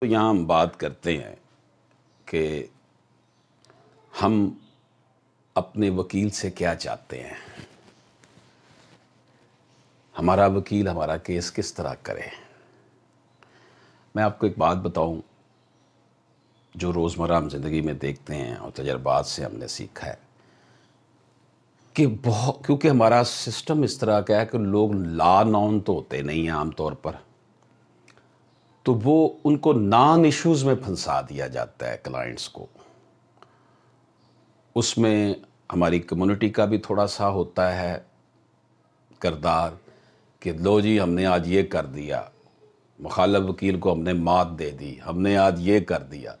तो यहाँ हम बात करते हैं कि हम अपने वकील से क्या चाहते हैं हमारा वकील हमारा केस किस तरह करे मैं आपको एक बात बताऊं जो रोज़मर्रा हम ज़िंदगी में देखते हैं और तजर्बात से हमने सीखा है कि बहुत क्योंकि हमारा सिस्टम इस तरह का है कि लोग ला नॉन तो होते नहीं हैं आमतौर पर तो वो उनको नॉन इश्यूज़ में फंसा दिया जाता है क्लाइंट्स को उसमें हमारी कम्युनिटी का भी थोड़ा सा होता है करदार कि लो जी हमने आज ये कर दिया मुखालब वकील को हमने मात दे दी हमने आज ये कर दिया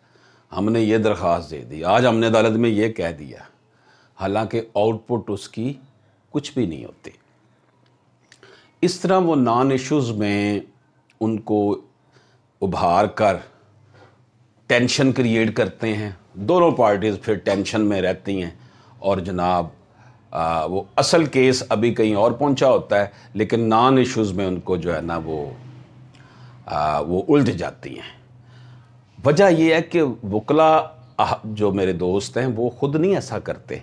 हमने ये दरख्वास्त दे दी आज हमने अदालत में ये कह दिया हालांकि आउटपुट उसकी कुछ भी नहीं होती इस तरह वो नॉन इश्यूज़ में उनको उभार कर टेंशन क्रिएट करते हैं दोनों पार्टीज़ फिर टेंशन में रहती हैं और जनाब आ, वो असल केस अभी कहीं और पहुंचा होता है लेकिन नॉन इश्यूज़ में उनको जो है ना वो आ, वो उलझ जाती हैं वजह यह है कि वकला जो मेरे दोस्त हैं वो ख़ुद नहीं ऐसा करते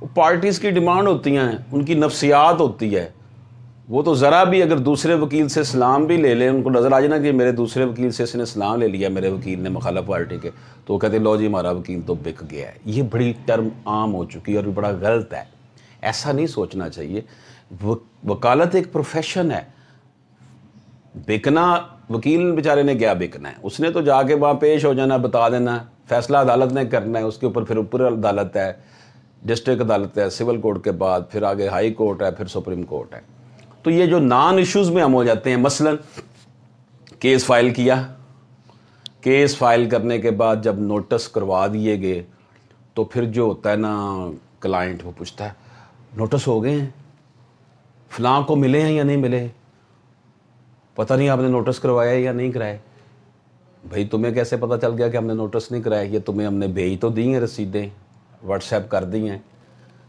वो पार्टीज़ की डिमांड होती हैं उनकी नफ्सियात होती है वो तो ज़रा भी अगर दूसरे वकील से सलाम भी ले लें उनको नज़र आ जाए ना कि मेरे दूसरे वकील से इसने सलाम ले लिया मेरे वकील ने मखाला पार्टी के तो वो कहते लो जी हमारा वकील तो बिक गया है ये बड़ी टर्म आम हो चुकी है और बड़ा गलत है ऐसा नहीं सोचना चाहिए वकालत एक प्रोफेशन है बिकना वकील बेचारे ने क्या बिकना है उसने तो जाके वहाँ पेश हो जाना बता देना फैसला अदालत ने करना है उसके ऊपर फिर ऊपर अदालत है डिस्ट्रिक्ट अदालत है सिविल कोर्ट के बाद फिर आगे हाई कोर्ट है फिर सुप्रीम कोर्ट है तो ये जो नॉन इश्यूज़ में हम हो जाते हैं मसलन केस फाइल किया केस फाइल करने के बाद जब नोटिस करवा दिए गए तो फिर जो होता है ना क्लाइंट वो पूछता है नोटिस हो गए हैं फलां को मिले हैं या नहीं मिले पता नहीं आपने नोटिस करवाया या नहीं कराए भाई तुम्हें कैसे पता चल गया कि हमने नोटिस नहीं कराया ये तुम्हें हमने भेज तो दी हैं रसीदें व्हाट्सएप कर दी हैं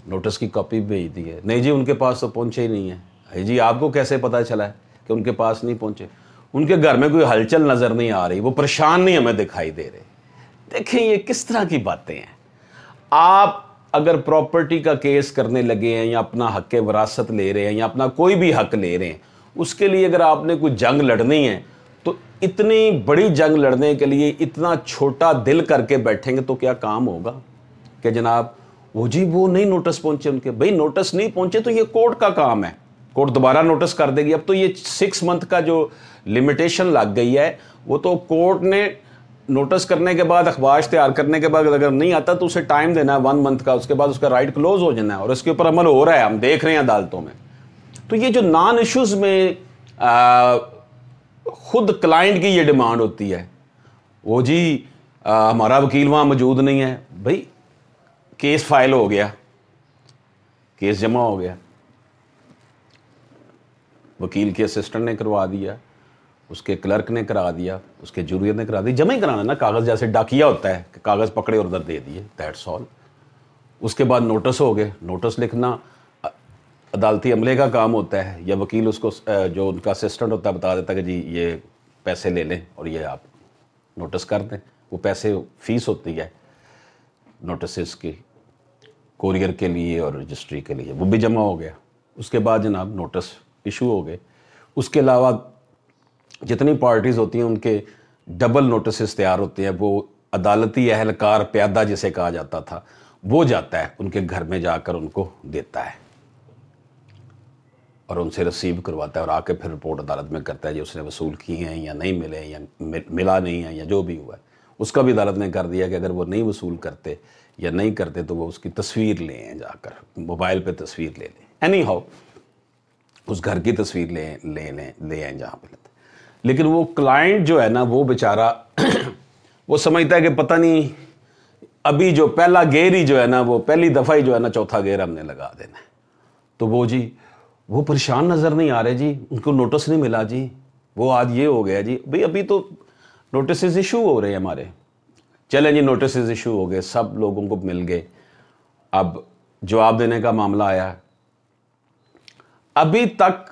नोटिस की कॉपी भेज दी है नहीं जी उनके पास तो पहुँचे ही नहीं है जी आपको कैसे पता चला है कि उनके पास नहीं पहुंचे उनके घर में कोई हलचल नज़र नहीं आ रही वो परेशान नहीं हमें दिखाई दे रहे देखें ये किस तरह की बातें हैं आप अगर प्रॉपर्टी का केस करने लगे हैं या अपना हक वरासत ले रहे हैं या अपना कोई भी हक ले रहे हैं उसके लिए अगर आपने कोई जंग लड़नी है तो इतनी बड़ी जंग लड़ने के लिए इतना छोटा दिल करके बैठेंगे तो क्या काम होगा कि जनाब वो जी वो नहीं नोटिस पहुंचे उनके भाई नोटिस नहीं पहुंचे तो ये कोर्ट का काम है कोर्ट दोबारा नोटिस कर देगी अब तो ये सिक्स मंथ का जो लिमिटेशन लग गई है वो तो कोर्ट ने नोटिस करने के बाद अखबार तैयार करने के बाद अगर नहीं आता तो उसे टाइम देना है वन मंथ का उसके बाद उसका राइट क्लोज हो जाना है और इसके ऊपर अमल हो रहा है हम देख रहे हैं अदालतों में तो ये जो नॉन इश्यूज़ में आ, खुद क्लाइंट की ये डिमांड होती है वो जी आ, हमारा वकील वहाँ मौजूद नहीं है भाई केस फाइल हो गया केस जमा हो गया वकील के असिस्टेंट ने करवा दिया उसके क्लर्क ने करा दिया उसके जूरियर ने करा दी जमा ही कराना ना कागज़ जैसे डाकिया होता है कि कागज़ पकड़े और उधर दे दिए दैट्स ऑल उसके बाद नोटिस हो गए नोटिस लिखना अदालती अमले का काम होता है या वकील उसको जो उनका असिस्टेंट होता है बता देता है कि जी ये पैसे ले लें और ये आप नोटिस कर दें वो पैसे फीस होती है नोटिस की कोरियर के लिए और रजिस्ट्री के लिए वो भी जमा हो गया उसके बाद जनाब नोटिस इशू हो गए उसके अलावा जितनी पार्टीज़ होती हैं उनके डबल नोटिस तैयार होते हैं वो अदालती अहलकार प्यादा जिसे कहा जाता था वो जाता है उनके घर में जाकर उनको देता है और उनसे रिसीव करवाता है और आके फिर रिपोर्ट अदालत में करता है जो उसने वसूल किए हैं या नहीं मिले या मिला नहीं है या जो भी हुआ है उसका भी अदालत ने कर दिया कि अगर वो नहीं वसूल करते या नहीं करते तो वो उसकी तस्वीर लें जाकर मोबाइल पर तस्वीर ले लें एनी हाउ उस घर की तस्वीर ले ले लें ले आए जहाँ पर लेते लेकिन वो क्लाइंट जो है ना वो बेचारा वो समझता है कि पता नहीं अभी जो पहला गेयर ही जो है ना वो पहली दफ़ा ही जो है ना चौथा गेयर हमने लगा देना है तो वो जी वो परेशान नज़र नहीं आ रहे जी उनको नोटिस नहीं मिला जी वो आज ये हो गया जी भाई अभी तो नोटिस इशू हो रहे हैं हमारे चले जी नोटिस इशू हो गए सब लोगों को मिल गए अब जवाब देने का मामला आया अभी तक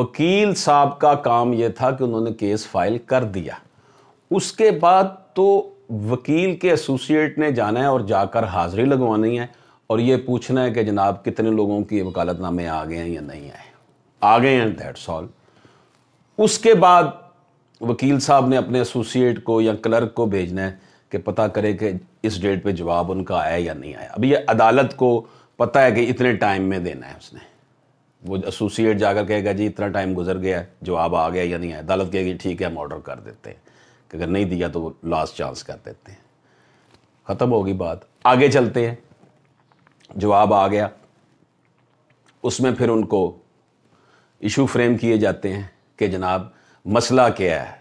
वकील साहब का काम यह था कि उन्होंने केस फाइल कर दिया उसके बाद तो वकील के एसोसिएट ने जाना है और जाकर हाजिरी लगवानी है और ये पूछना है कि जनाब कितने लोगों की वकालतनामे आ गए हैं या नहीं आए आ गए हैं दैट्स ऑल उसके बाद वकील साहब ने अपने एसोसिएट को या क्लर्क को भेजना है कि पता करे कि इस डेट पे जवाब उनका आया या नहीं आया अब ये अदालत को पता है कि इतने टाइम में देना है उसने वो एसोसिएट जाकर कहेगा जी इतना टाइम गुजर गया जो जवाब आ गया या नहीं आया अदालत कहेगी ठीक है हम ऑर्डर कर देते हैं कि अगर नहीं दिया तो वो लास्ट चांस कर देते हैं ख़त्म होगी बात आगे चलते हैं जवाब आ गया उसमें फिर उनको इशू फ्रेम किए जाते हैं कि जनाब मसला क्या है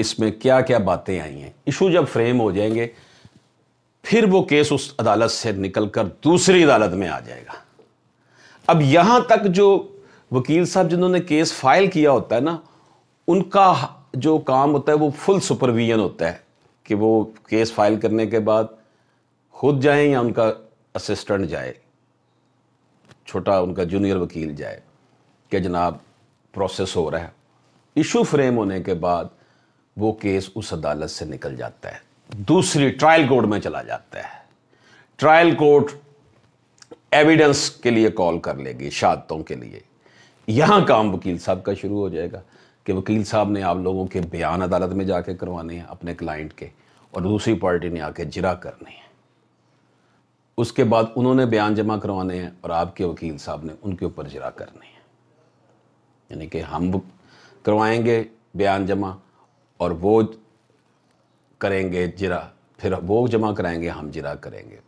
इसमें क्या क्या बातें आई हैं इशू जब फ्रेम हो जाएंगे फिर वो केस उस अदालत से निकलकर दूसरी अदालत में आ जाएगा अब यहाँ तक जो वकील साहब जिन्होंने केस फाइल किया होता है ना उनका जो काम होता है वो फुल सुपरविजन होता है कि वो केस फाइल करने के बाद खुद जाएं या उनका असिस्टेंट जाए छोटा उनका जूनियर वकील जाए कि जनाब प्रोसेस हो रहा है इशू फ्रेम होने के बाद वो केस उस अदालत से निकल जाता है दूसरी ट्रायल कोर्ट में चला जाता है ट्रायल कोर्ट एविडेंस के लिए कॉल कर लेगी शहादतों के लिए यहाँ काम वकील साहब का शुरू हो जाएगा कि वकील साहब ने आप लोगों के बयान अदालत में जाके करवाने हैं अपने क्लाइंट के और दूसरी पार्टी ने आके जिरा करने है उसके बाद उन्होंने बयान जमा करवाने हैं और आपके वकील साहब ने उनके ऊपर जिरा करनी है यानी कि हम करवाएंगे बयान जमा और वो करेंगे जिरा फिर वो जमा कराएंगे हम जिरा करेंगे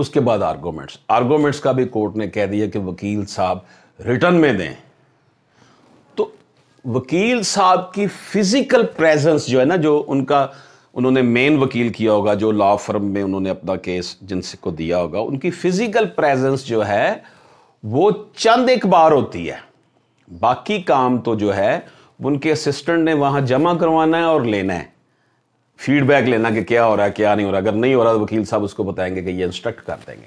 उसके बाद आर्गोमेंट्स आर्गोमेंट्स का भी कोर्ट ने कह दिया कि वकील साहब रिटर्न में दें तो वकील साहब की फिजिकल प्रेजेंस जो है ना जो उनका उन्होंने मेन वकील किया होगा जो लॉ फर्म में उन्होंने अपना केस जिनसे को दिया होगा उनकी फिजिकल प्रेजेंस जो है वो चंद एक बार होती है बाकी काम तो जो है उनके असिस्टेंट ने वहां जमा करवाना है और लेना है फीडबैक लेना कि क्या हो रहा है क्या नहीं हो रहा अगर नहीं हो रहा तो वकील साहब उसको बताएंगे कि ये इंस्ट्रक्ट कर देंगे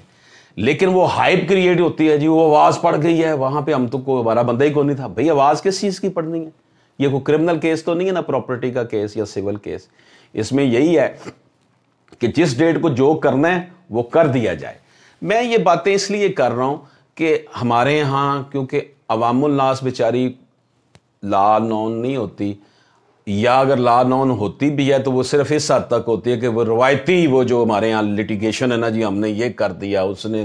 लेकिन वो हाइप क्रिएट होती है जी वो आवाज़ पड़ गई है वहाँ पे हम तो को हमारा बंदा ही कौन नहीं था भाई आवाज़ किस चीज़ की पड़नी है ये कोई क्रिमिनल केस तो नहीं है ना प्रॉपर्टी का केस या सिविल केस इसमें यही है कि जिस डेट को जो करना है वो कर दिया जाए मैं ये बातें इसलिए कर रहा हूँ कि हमारे यहाँ क्योंकि अवामुलनास बेचारी ला नॉन नहीं होती या अगर ला नॉन होती भी है तो वो सिर्फ इस हद तक होती है कि वो रवायती वो जो हमारे यहाँ लिटिगेशन है ना जी हमने ये कर दिया उसने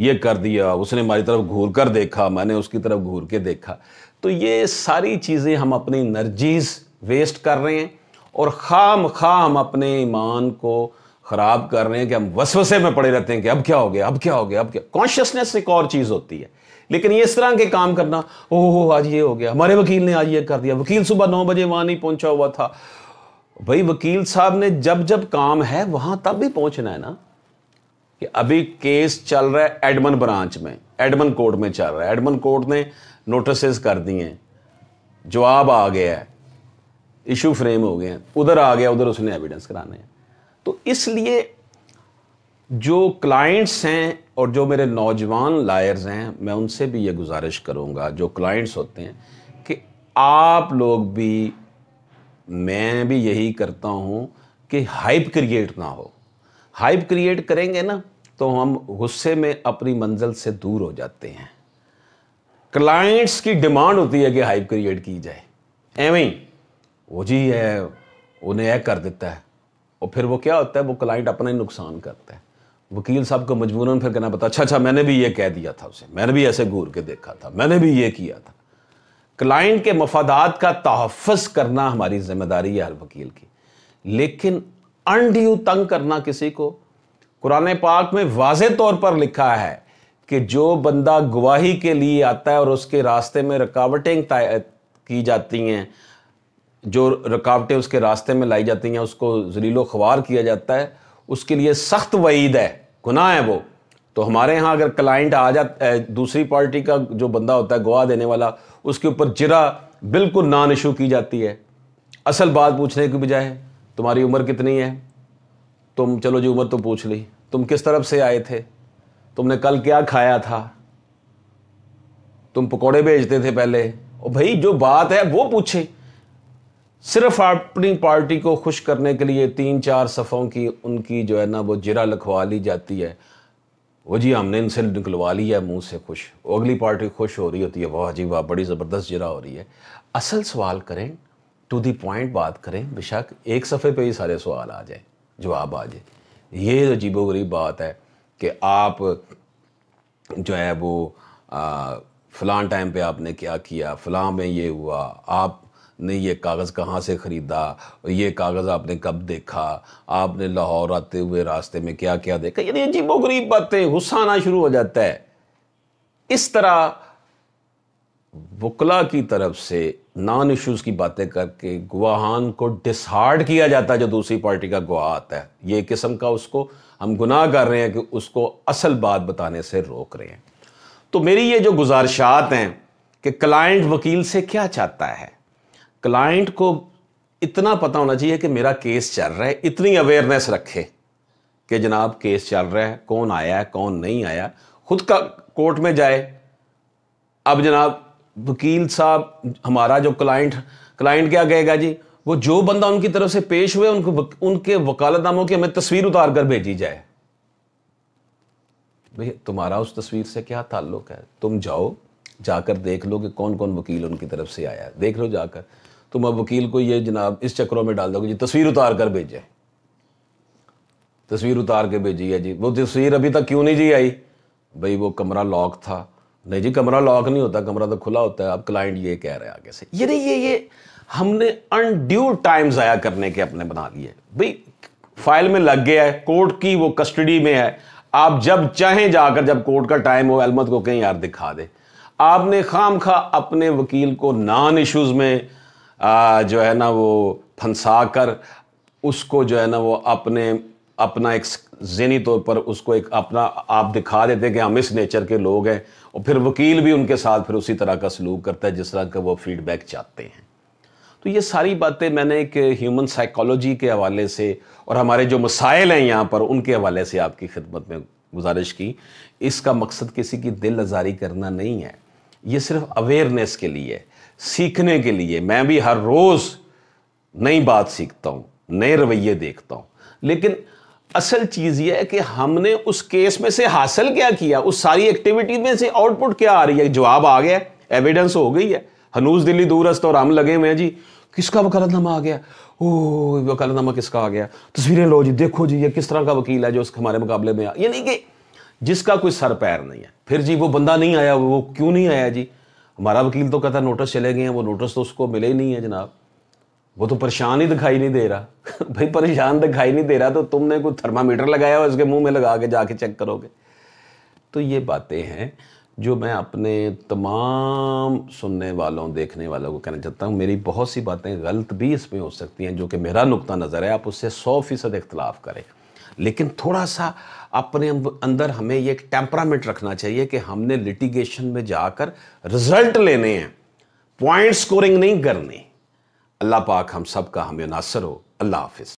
ये कर दिया उसने हमारी तरफ घूर कर देखा मैंने उसकी तरफ घूर के देखा तो ये सारी चीज़ें हम अपनी एनर्जीज वेस्ट कर रहे हैं और खाम खा हम अपने ईमान को ख़राब कर रहे हैं कि हम वसवसे में पड़े रहते हैं कि अब क्या हो गया अब क्या हो गया अब क्या कॉन्शियसनेस एक और चीज़ होती है लेकिन ये इस तरह के काम करना ओहो आज ये हो गया हमारे वकील ने आज ये कर दिया वकील सुबह नौ बजे वहां नहीं पहुंचा हुआ था भाई वकील साहब ने जब जब काम है वहां तब भी पहुंचना है ना कि अभी केस चल रहा है एडमन ब्रांच में एडमन कोर्ट में चल रहा है एडमन कोर्ट ने नोटिस कर दिए हैं जवाब आ गया है इशू फ्रेम हो गए हैं उधर आ गया उधर उसने एविडेंस कराने हैं तो इसलिए जो क्लाइंट्स हैं और जो मेरे नौजवान लायर्स हैं मैं उनसे भी ये गुजारिश करूँगा जो क्लाइंट्स होते हैं कि आप लोग भी मैं भी यही करता हूँ कि हाइप क्रिएट ना हो हाइप क्रिएट करेंगे ना तो हम गुस्से में अपनी मंजिल से दूर हो जाते हैं क्लाइंट्स की डिमांड होती है कि हाइप क्रिएट की जाए एवं वो जी है उन्हें यह कर देता है और फिर वो क्या होता है वो क्लाइंट अपना ही नुकसान करता है वकील साहब को मजबूरन फिर कहना पता अच्छा अच्छा मैंने भी ये कह दिया था उसे मैंने भी ऐसे घूर के देखा था मैंने भी ये किया था क्लाइंट के मफादात का तहफ़ करना हमारी जिम्मेदारी है हर वकील की लेकिन अनड्यू तंग करना किसी को कुरान पाक में वाज तौर पर लिखा है कि जो बंदा गवाही के लिए आता है और उसके रास्ते में रुकावटें की जाती हैं जो रुकावटें उसके रास्ते में लाई जाती हैं उसको जलीलो ख्वार किया जाता है उसके लिए सख्त वईद है गुनाह है वो तो हमारे यहाँ अगर क्लाइंट आ जाता दूसरी पार्टी का जो बंदा होता है गवाह देने वाला उसके ऊपर जिरा बिल्कुल नान इशू की जाती है असल बात पूछने की बजाय तुम्हारी उम्र कितनी है तुम चलो जी उम्र तो पूछ ली तुम किस तरफ से आए थे तुमने कल क्या खाया था तुम पकौड़े भेजते थे पहले और भाई जो बात है वो पूछे सिर्फ अपनी पार्टी को खुश करने के लिए तीन चार सफ़ों की उनकी जो है ना वो जिरा लिखवा ली जाती है वो जी हमने इनसे निकलवा लिया है मुँह से खुश वो अगली पार्टी खुश हो रही होती है वाह जी वाह बड़ी ज़बरदस्त जिरा हो रही है असल सवाल करें टू दी पॉइंट बात करें बेशक एक सफ़े पे ही सारे सवाल आ जाए जवाब आ जाए ये अजीबो गरीब बात है कि आप जो है वो फ़लाँ टाइम पे आपने क्या किया फ़लाँ में ये हुआ आप नहीं ये कागज़ कहाँ से ख़रीदा ये कागज़ आपने कब देखा आपने लाहौर आते हुए रास्ते में क्या क्या देखा यानी अजीबो गरीब बातें गुस्सा आना शुरू हो जाता है इस तरह वकला की तरफ से नॉन इश्यूज़ की बातें करके गुवाहान को डिसहार्ड किया जाता है जो दूसरी पार्टी का गुआ आता है ये किस्म का उसको हम गुनाह कर रहे हैं कि उसको असल बात बताने से रोक रहे हैं तो मेरी ये जो गुजारिशात हैं कि क्लाइंट वकील से क्या चाहता है क्लाइंट को इतना पता होना चाहिए कि मेरा केस चल रहा है इतनी अवेयरनेस रखे कि जनाब केस चल रहा है कौन आया है कौन नहीं आया खुद का कोर्ट में जाए अब जनाब वकील साहब हमारा जो क्लाइंट क्लाइंट क्या कहेगा जी वो जो बंदा उनकी तरफ से पेश हुए उनको उनके वकालतनामों की हमें तस्वीर उतार कर भेजी जाए भैया तुम्हारा उस तस्वीर से क्या ताल्लुक है तुम जाओ जाकर देख लो कि कौन कौन वकील उनकी तरफ से आया देख लो जाकर तुम अब वकील को ये जनाब इस चक्करों में डाल दोगे जी तस्वीर उतार कर भेजे तस्वीर उतार के भेजी है जी वो तस्वीर अभी तक क्यों नहीं जी आई भाई वो कमरा लॉक था नहीं जी कमरा लॉक नहीं होता कमरा तो खुला होता है अब क्लाइंट ये कह रहे हैं आगे से ये नहीं ये ये हमने अनड्यू टाइम ज़ाया करने के अपने बना लिए भाई फाइल में लग गया है कोर्ट की वो कस्टडी में है आप जब चाहें जाकर जब कोर्ट का टाइम हो अलमत को कहीं यार दिखा दे आपने खाम खा अपने वकील को नॉन इश्यूज़ में आ, जो है ना वो फंसा कर उसको जो है ना वो अपने अपना एक जहनी तौर पर उसको एक अपना आप दिखा देते कि हम इस नेचर के लोग हैं और फिर वकील भी उनके साथ फिर उसी तरह का सलूक करता है जिस तरह का वो फीडबैक चाहते हैं तो ये सारी बातें मैंने एक ह्यूमन साइकोलॉजी के हवाले से और हमारे जो मसाइल हैं यहाँ पर उनके हवाले से आपकी खिदमत में गुजारिश की इसका मकसद किसी की दिल आज़ारी करना नहीं है ये सिर्फ अवेयरनेस के लिए है सीखने के लिए मैं भी हर रोज़ नई बात सीखता हूँ नए रवैये देखता हूं लेकिन असल चीज़ यह है कि हमने उस केस में से हासिल क्या किया उस सारी एक्टिविटी में से आउटपुट क्या आ रही है जवाब आ गया एविडेंस हो गई है हनूज दिल्ली दूरस्त और हम लगे हुए हैं जी किसका वकालतनामा आ गया ओ वकालतनामा किसका आ गया तस्वीरें लो जी देखो जी ये किस तरह का वकील है जो हमारे मुकाबले में आ यानी कि जिसका कोई सर पैर नहीं है फिर जी वो बंदा नहीं आया वो क्यों नहीं आया जी हमारा वकील तो कहता नोटिस चले गए हैं वो नोटिस तो उसको मिले ही नहीं है जनाब वो तो परेशान ही दिखाई नहीं दे रहा भाई परेशान दिखाई नहीं दे रहा तो तुमने कोई थर्मामीटर लगाया और उसके मुंह में लगा के जाके चेक करोगे तो ये बातें हैं जो मैं अपने तमाम सुनने वालों देखने वालों को कहना चाहता हूँ मेरी बहुत सी बातें गलत भी इसमें हो सकती हैं जो कि मेरा नुकता नज़र है आप उससे सौ फीसद इख्तलाफ करें लेकिन थोड़ा सा अपने अंदर हमें ये एक टेम्परामेंट रखना चाहिए कि हमने लिटिगेशन में जाकर रिजल्ट लेने हैं पॉइंट स्कोरिंग नहीं करनी अल्लाह पाक हम सब का हमें नासर हो अल्लाह हाफिज़